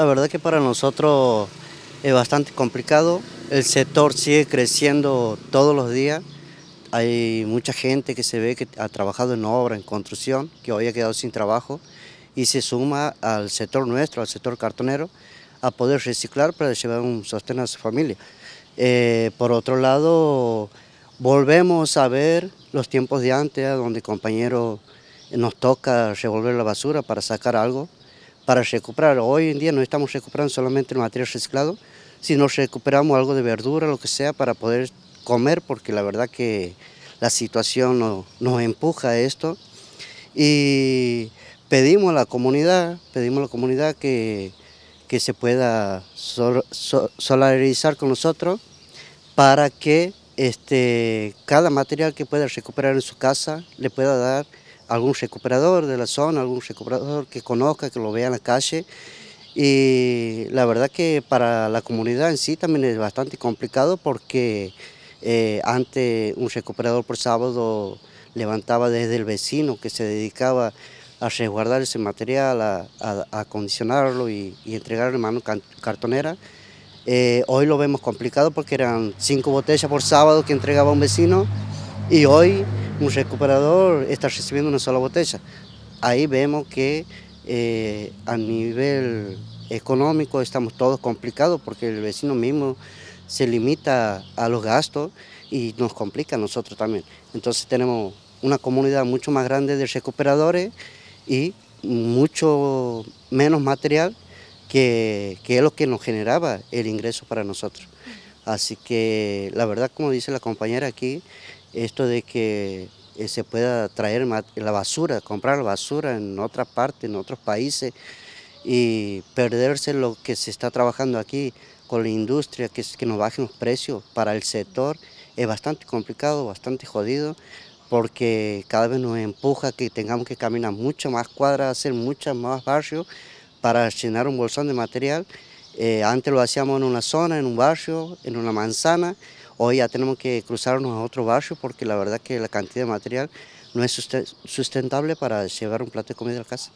La verdad que para nosotros es bastante complicado. El sector sigue creciendo todos los días. Hay mucha gente que se ve que ha trabajado en obra, en construcción, que hoy ha quedado sin trabajo y se suma al sector nuestro, al sector cartonero, a poder reciclar para llevar un sostén a su familia. Eh, por otro lado, volvemos a ver los tiempos de antes, donde compañero nos toca revolver la basura para sacar algo para recuperar. Hoy en día no estamos recuperando solamente el material reciclado, sino recuperamos algo de verdura, lo que sea, para poder comer, porque la verdad que la situación nos empuja a esto. Y pedimos a la comunidad, pedimos a la comunidad que, se pueda solarizar con nosotros para que este, cada material que pueda recuperar en su casa le pueda dar algún recuperador de la zona, algún recuperador que conozca, que lo vea en la calle. Y la verdad que para la comunidad en sí también es bastante complicado porque eh, antes un recuperador por sábado levantaba desde el vecino que se dedicaba a resguardar ese material, a, acondicionarlo y, y entregarlo en mano cartonera. Eh, hoy lo vemos complicado porque eran cinco botellas por sábado que entregaba un vecino y hoy un recuperador está recibiendo una sola botella. Ahí vemos que eh, a nivel económico estamos todos complicados porque el vecino mismo se limita a los gastos y nos complica a nosotros también. Entonces tenemos una comunidad mucho más grande de recuperadores y mucho menos material que, que es lo que nos generaba el ingreso para nosotros. Así que la verdad, como dice la compañera aquí, esto de que eh, se pueda traer la basura, comprar basura en otra parte, en otros países, y perderse lo que se está trabajando aquí con la industria, que, es, que nos bajen los precios para el sector, es bastante complicado, bastante jodido, porque cada vez nos empuja que tengamos que caminar mucho más cuadras, hacer muchas más barrios para llenar un bolsón de material eh, antes lo hacíamos en una zona, en un barrio, en una manzana. Hoy ya tenemos que cruzarnos a otro barrio porque la verdad que la cantidad de material no es sustentable para llevar un plato de comida a casa.